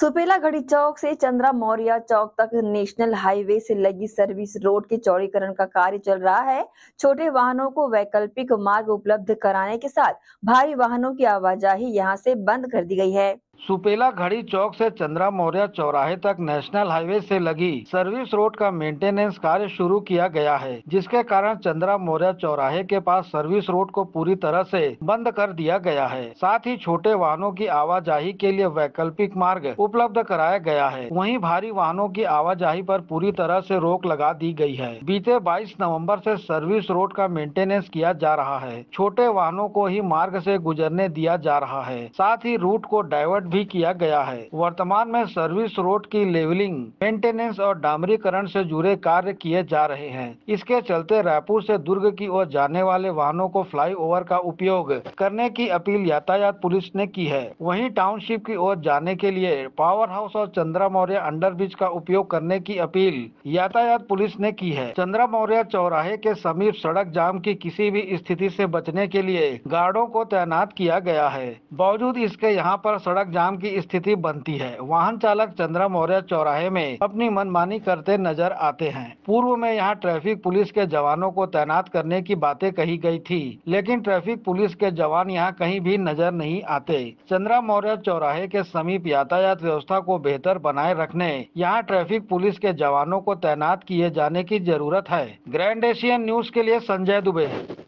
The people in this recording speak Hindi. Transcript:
सुपेला घड़ी चौक से चंद्रा मौर्य चौक तक नेशनल हाईवे से लगी सर्विस रोड के चौड़ीकरण का कार्य चल रहा है छोटे वाहनों को वैकल्पिक मार्ग उपलब्ध कराने के साथ भारी वाहनों की आवाजाही यहां से बंद कर दी गई है सुपेला घड़ी चौक से चंद्रा मौर्य चौराहे तक नेशनल हाईवे से लगी सर्विस रोड का मेंटेनेंस कार्य शुरू किया गया है जिसके कारण चंद्रा मौर्य चौराहे के पास सर्विस रोड को पूरी तरह से बंद कर दिया गया है साथ ही छोटे वाहनों की आवाजाही के लिए वैकल्पिक मार्ग उपलब्ध कराया गया है वही भारी वाहनों की आवाजाही आरोप पूरी तरह ऐसी रोक लगा दी गयी है बीते बाईस नवम्बर ऐसी सर्विस रोड का मेंटेनेंस किया जा रहा है छोटे वाहनों को ही मार्ग ऐसी गुजरने दिया जा रहा है साथ ही रूट को डाइवर्ट भी किया गया है वर्तमान में सर्विस रोड की लेवलिंग मेंटेनेंस और डामरीकरण से जुड़े कार्य किए जा रहे हैं इसके चलते रायपुर से दुर्ग की ओर जाने वाले वाहनों को फ्लाईओवर का उपयोग करने की अपील यातायात पुलिस ने की है वही टाउनशिप की ओर जाने के लिए पावर हाउस और चंद्रा मौर्य अंडर ब्रिज का उपयोग करने की अपील यातायात पुलिस ने की है चंद्रा मौर्य चौराहे के समीप सड़क जाम की किसी भी स्थिति से बचने के लिए गार्डों को तैनात किया गया है बावजूद इसके यहाँ पर सड़क जाम जाम की स्थिति बनती है वाहन चालक चंद्रा मौर्य चौराहे में अपनी मनमानी करते नजर आते हैं पूर्व में यहाँ ट्रैफिक पुलिस के जवानों को तैनात करने की बातें कही गई थी लेकिन ट्रैफिक पुलिस के जवान यहाँ कहीं भी नजर नहीं आते चंद्रा मौर्य चौराहे के समीप यातायात व्यवस्था को बेहतर बनाए रखने यहाँ ट्रैफिक पुलिस के जवानों को तैनात किए जाने की जरूरत है ग्रैंड एशियन न्यूज के लिए संजय दुबे